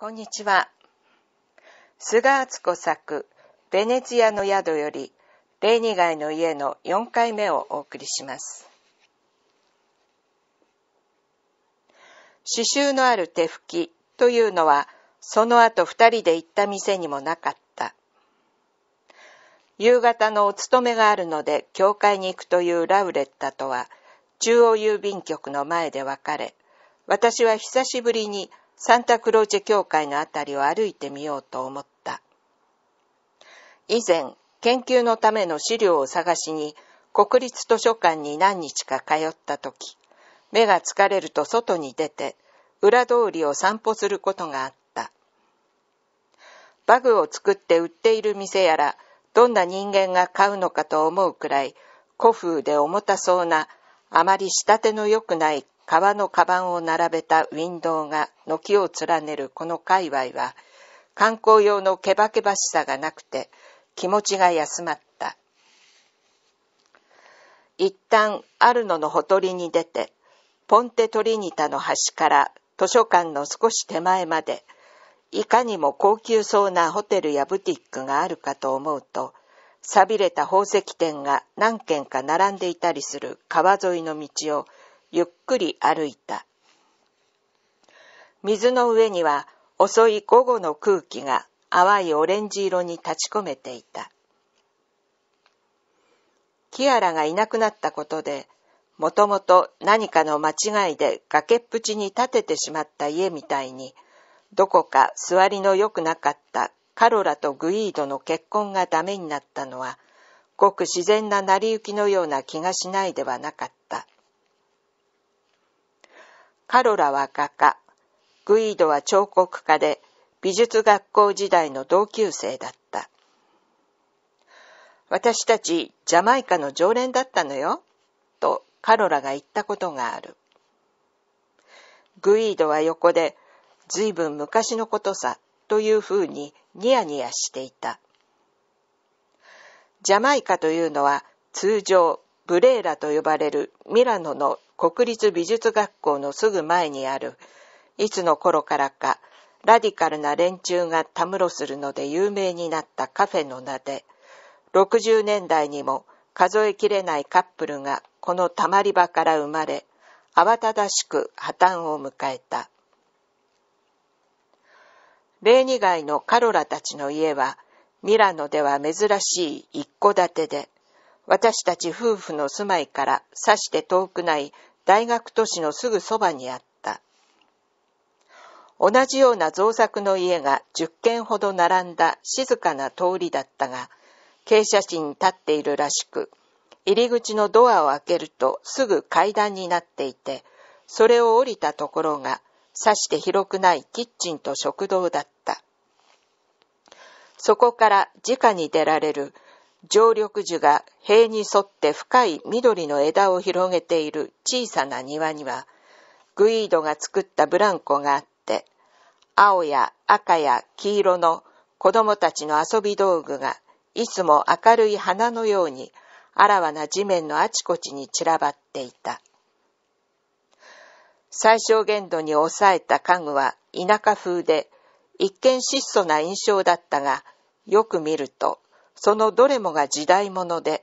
こんにちは。菅敦子作、ベネツィアの宿より、レーニガイの家の4回目をお送りします。刺繍のある手拭きというのは、その後2人で行った店にもなかった。夕方のお勤めがあるので、教会に行くというラウレッタとは、中央郵便局の前で別れ、私は久しぶりにサンタクローチェ教会のあたりを歩いてみようと思った。以前、研究のための資料を探しに国立図書館に何日か通った時、目が疲れると外に出て裏通りを散歩することがあった。バグを作って売っている店やら、どんな人間が買うのかと思うくらい古風で重たそうなあまり仕立ての良くない川のカバンを並べたウィンドウが軒を連ねるこの界隈は観光用のケバケバしさがなくて気持ちが休まった一旦アルノのほとりに出てポンテトリニタの端から図書館の少し手前までいかにも高級そうなホテルやブティックがあるかと思うと寂れた宝石店が何軒か並んでいたりする川沿いの道をゆっくり歩いた。水の上には遅い午後の空気が淡いオレンジ色に立ち込めていた。キアラがいなくなったことで、もともと何かの間違いで崖っぷちに建ててしまった家みたいに、どこか座りの良くなかったカロラとグイードの結婚がダメになったのは、ごく自然な成り行きのような気がしないではなかった。カロラは画家、グイードは彫刻家で、美術学校時代の同級生だった。私たちジャマイカの常連だったのよ、とカロラが言ったことがある。グイードは横で、ずいぶん昔のことさ、というふうにニヤニヤしていた。ジャマイカというのは通常ブレーラと呼ばれるミラノの国立美術学校のすぐ前にある、いつの頃からか、ラディカルな連中がたむろするので有名になったカフェの名で、60年代にも数えきれないカップルがこのたまり場から生まれ、慌ただしく破綻を迎えた。レーニ街のカロラたちの家は、ミラノでは珍しい一戸建てで、私たち夫婦の住まいからさして遠くない大学都市のすぐそばにあった同じような造作の家が10軒ほど並んだ静かな通りだったが傾斜地に立っているらしく入り口のドアを開けるとすぐ階段になっていてそれを降りたところがさして広くないキッチンと食堂だったそこから直に出られる常緑樹が塀に沿って深い緑の枝を広げている小さな庭には、グイードが作ったブランコがあって、青や赤や黄色の子供たちの遊び道具が、いつも明るい花のように、あらわな地面のあちこちに散らばっていた。最小限度に抑えた家具は田舎風で、一見質素な印象だったが、よく見るとそのどれもが時代物で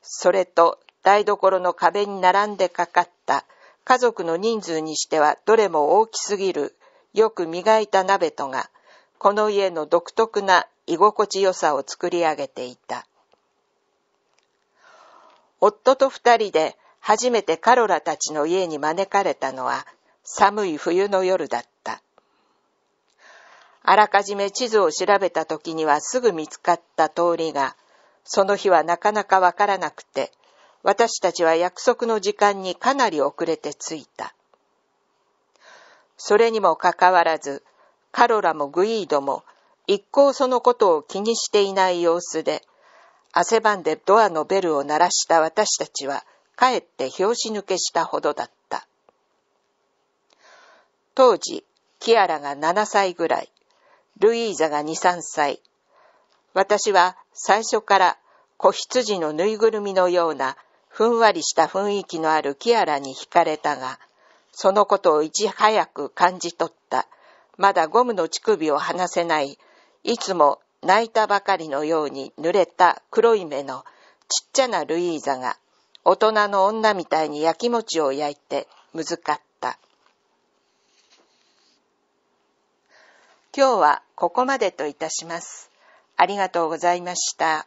それと台所の壁に並んでかかった家族の人数にしてはどれも大きすぎるよく磨いた鍋とがこの家の独特な居心地よさを作り上げていた夫と二人で初めてカロラたちの家に招かれたのは寒い冬の夜だっあらかじめ地図を調べた時にはすぐ見つかった通りが、その日はなかなかわからなくて、私たちは約束の時間にかなり遅れて着いた。それにもかかわらず、カロラもグイードも一向そのことを気にしていない様子で、汗ばんでドアのベルを鳴らした私たちは、かえって拍子抜けしたほどだった。当時、キアラが7歳ぐらい。ルイーザが2、3歳。私は最初から子羊のぬいぐるみのようなふんわりした雰囲気のあるキアラに惹かれたが、そのことをいち早く感じ取った。まだゴムの乳首を離せない、いつも泣いたばかりのように濡れた黒い目のちっちゃなルイーザが、大人の女みたいに焼き餅を焼いてむずかっ今日はここまでといたします。ありがとうございました。